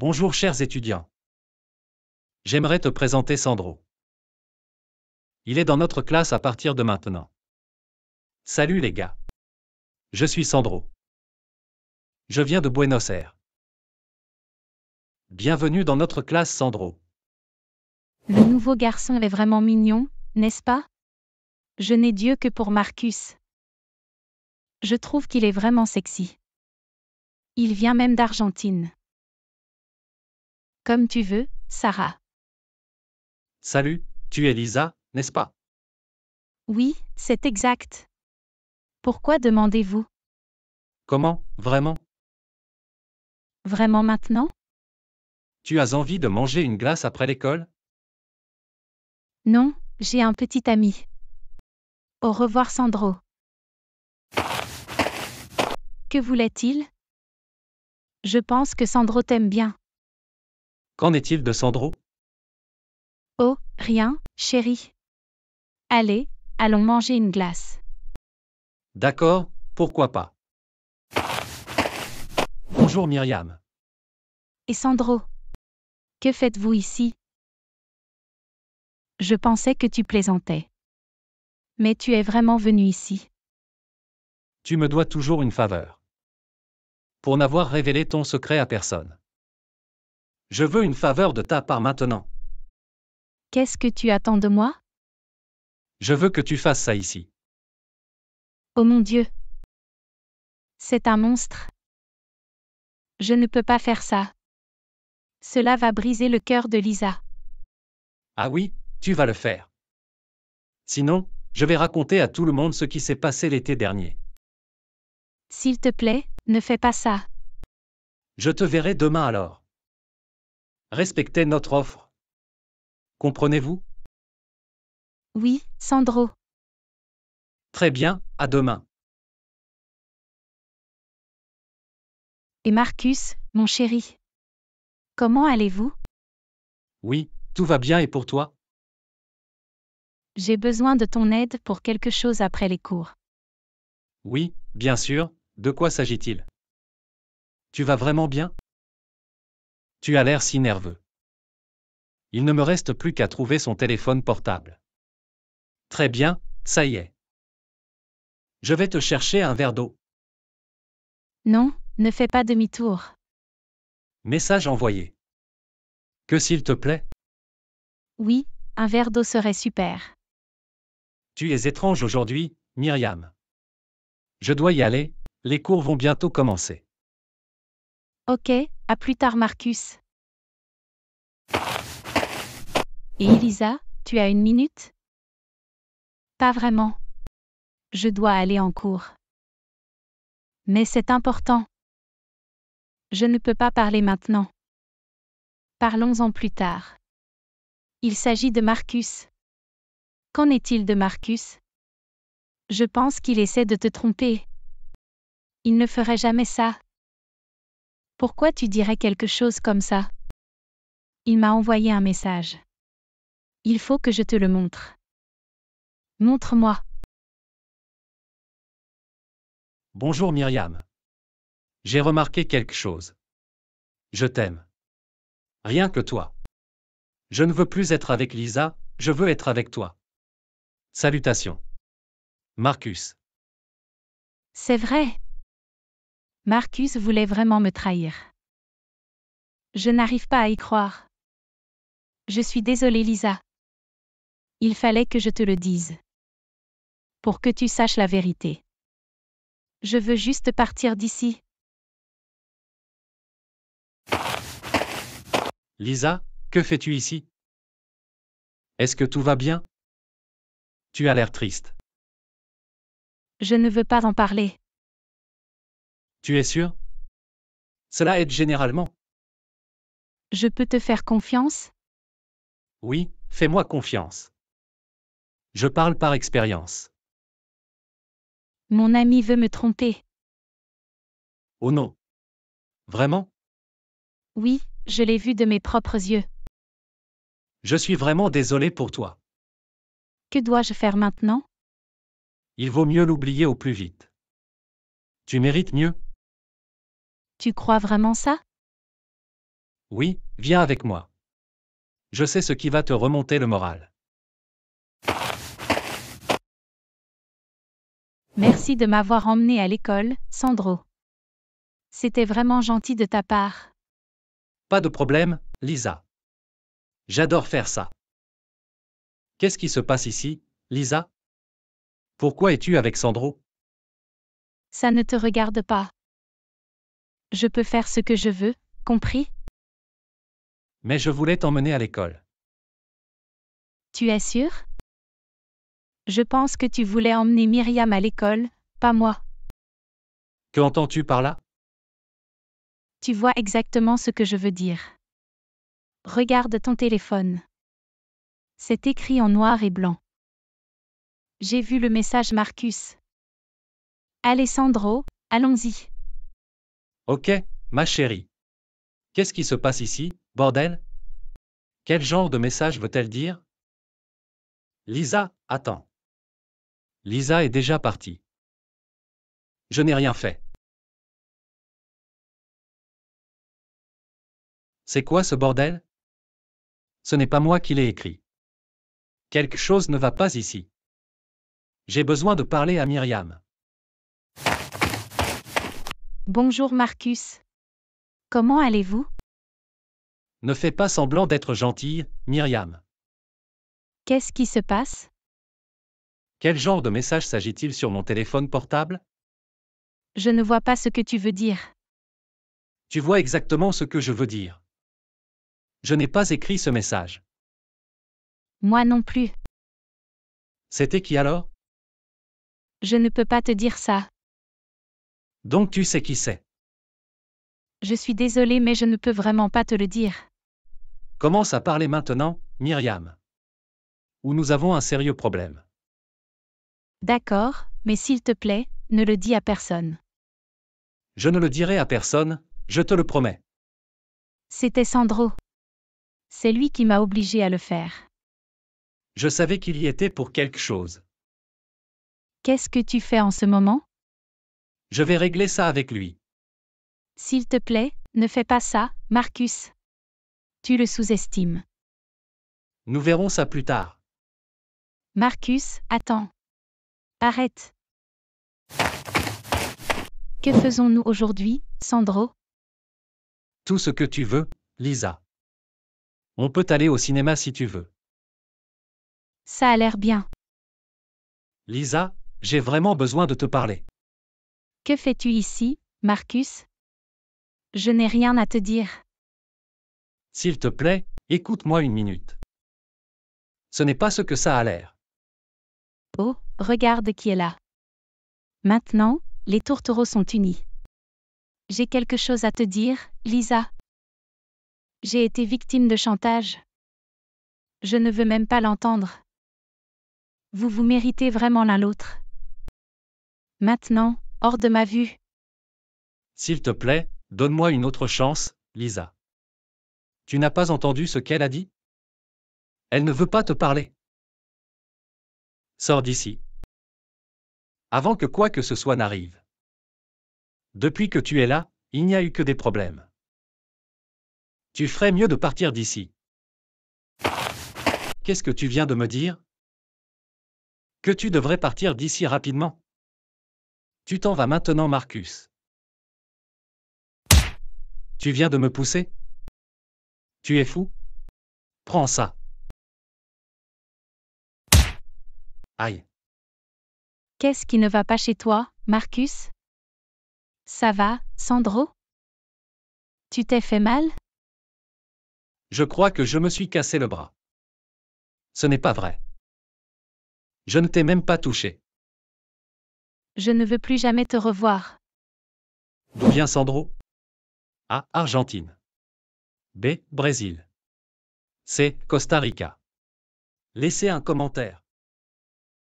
Bonjour chers étudiants. J'aimerais te présenter Sandro. Il est dans notre classe à partir de maintenant. Salut les gars. Je suis Sandro. Je viens de Buenos Aires. Bienvenue dans notre classe Sandro. Le nouveau garçon est vraiment mignon, n'est-ce pas Je n'ai Dieu que pour Marcus. Je trouve qu'il est vraiment sexy. Il vient même d'Argentine. Comme tu veux, Sarah. Salut, tu es Lisa, n'est-ce pas Oui, c'est exact. Pourquoi demandez-vous Comment, vraiment Vraiment maintenant Tu as envie de manger une glace après l'école Non, j'ai un petit ami. Au revoir Sandro. Que voulait-il Je pense que Sandro t'aime bien. Qu'en est-il de Sandro Oh, rien, chérie. Allez, allons manger une glace. D'accord, pourquoi pas. Bonjour Myriam. Et Sandro Que faites-vous ici Je pensais que tu plaisantais. Mais tu es vraiment venu ici. Tu me dois toujours une faveur. Pour n'avoir révélé ton secret à personne. Je veux une faveur de ta part maintenant. Qu'est-ce que tu attends de moi Je veux que tu fasses ça ici. Oh mon Dieu. C'est un monstre. Je ne peux pas faire ça. Cela va briser le cœur de Lisa. Ah oui, tu vas le faire. Sinon, je vais raconter à tout le monde ce qui s'est passé l'été dernier. S'il te plaît, ne fais pas ça. Je te verrai demain alors. Respectez notre offre. Comprenez-vous Oui, Sandro. Très bien, à demain. Et Marcus, mon chéri Comment allez-vous Oui, tout va bien et pour toi J'ai besoin de ton aide pour quelque chose après les cours. Oui, bien sûr, de quoi s'agit-il Tu vas vraiment bien tu as l'air si nerveux. Il ne me reste plus qu'à trouver son téléphone portable. Très bien, ça y est. Je vais te chercher un verre d'eau. Non, ne fais pas demi-tour. Message envoyé. Que s'il te plaît Oui, un verre d'eau serait super. Tu es étrange aujourd'hui, Myriam. Je dois y aller, les cours vont bientôt commencer. Ok, à plus tard Marcus. Et Elisa, tu as une minute Pas vraiment. Je dois aller en cours. Mais c'est important. Je ne peux pas parler maintenant. Parlons-en plus tard. Il s'agit de Marcus. Qu'en est-il de Marcus Je pense qu'il essaie de te tromper. Il ne ferait jamais ça. Pourquoi tu dirais quelque chose comme ça Il m'a envoyé un message. Il faut que je te le montre. Montre-moi. Bonjour Myriam. J'ai remarqué quelque chose. Je t'aime. Rien que toi. Je ne veux plus être avec Lisa, je veux être avec toi. Salutations. Marcus. C'est vrai. Marcus voulait vraiment me trahir. Je n'arrive pas à y croire. Je suis désolée Lisa. Il fallait que je te le dise. Pour que tu saches la vérité. Je veux juste partir d'ici. Lisa, que fais-tu ici Est-ce que tout va bien Tu as l'air triste. Je ne veux pas en parler. Tu es sûr Cela aide généralement. Je peux te faire confiance Oui, fais-moi confiance. Je parle par expérience. Mon ami veut me tromper. Oh non. Vraiment Oui, je l'ai vu de mes propres yeux. Je suis vraiment désolé pour toi. Que dois-je faire maintenant Il vaut mieux l'oublier au plus vite. Tu mérites mieux tu crois vraiment ça Oui, viens avec moi. Je sais ce qui va te remonter le moral. Merci de m'avoir emmené à l'école, Sandro. C'était vraiment gentil de ta part. Pas de problème, Lisa. J'adore faire ça. Qu'est-ce qui se passe ici, Lisa Pourquoi es-tu avec Sandro Ça ne te regarde pas. Je peux faire ce que je veux, compris Mais je voulais t'emmener à l'école. Tu es sûr Je pense que tu voulais emmener Myriam à l'école, pas moi. quentends tu par là Tu vois exactement ce que je veux dire. Regarde ton téléphone. C'est écrit en noir et blanc. J'ai vu le message Marcus. Alessandro, allons-y. Ok, ma chérie. Qu'est-ce qui se passe ici, bordel Quel genre de message veut-elle dire Lisa, attends. Lisa est déjà partie. Je n'ai rien fait. C'est quoi ce bordel Ce n'est pas moi qui l'ai écrit. Quelque chose ne va pas ici. J'ai besoin de parler à Myriam. Bonjour Marcus. Comment allez-vous Ne fais pas semblant d'être gentille, Myriam. Qu'est-ce qui se passe Quel genre de message s'agit-il sur mon téléphone portable Je ne vois pas ce que tu veux dire. Tu vois exactement ce que je veux dire. Je n'ai pas écrit ce message. Moi non plus. C'était qui alors Je ne peux pas te dire ça. Donc tu sais qui c'est. Je suis désolée mais je ne peux vraiment pas te le dire. Commence à parler maintenant, Myriam. Ou nous avons un sérieux problème. D'accord, mais s'il te plaît, ne le dis à personne. Je ne le dirai à personne, je te le promets. C'était Sandro. C'est lui qui m'a obligé à le faire. Je savais qu'il y était pour quelque chose. Qu'est-ce que tu fais en ce moment je vais régler ça avec lui. S'il te plaît, ne fais pas ça, Marcus. Tu le sous-estimes. Nous verrons ça plus tard. Marcus, attends. Arrête. Que faisons-nous aujourd'hui, Sandro Tout ce que tu veux, Lisa. On peut aller au cinéma si tu veux. Ça a l'air bien. Lisa, j'ai vraiment besoin de te parler. Que fais-tu ici, Marcus Je n'ai rien à te dire. S'il te plaît, écoute-moi une minute. Ce n'est pas ce que ça a l'air. Oh, regarde qui est là. Maintenant, les tourtereaux sont unis. J'ai quelque chose à te dire, Lisa. J'ai été victime de chantage. Je ne veux même pas l'entendre. Vous vous méritez vraiment l'un l'autre. Maintenant, hors de ma vue. S'il te plaît, donne-moi une autre chance, Lisa. Tu n'as pas entendu ce qu'elle a dit Elle ne veut pas te parler. Sors d'ici. Avant que quoi que ce soit n'arrive. Depuis que tu es là, il n'y a eu que des problèmes. Tu ferais mieux de partir d'ici. Qu'est-ce que tu viens de me dire Que tu devrais partir d'ici rapidement. Tu t'en vas maintenant, Marcus. Tu viens de me pousser Tu es fou Prends ça. Aïe. Qu'est-ce qui ne va pas chez toi, Marcus Ça va, Sandro Tu t'es fait mal Je crois que je me suis cassé le bras. Ce n'est pas vrai. Je ne t'ai même pas touché. Je ne veux plus jamais te revoir. D'où vient Sandro A. Argentine. B. Brésil. C. Costa Rica. Laissez un commentaire.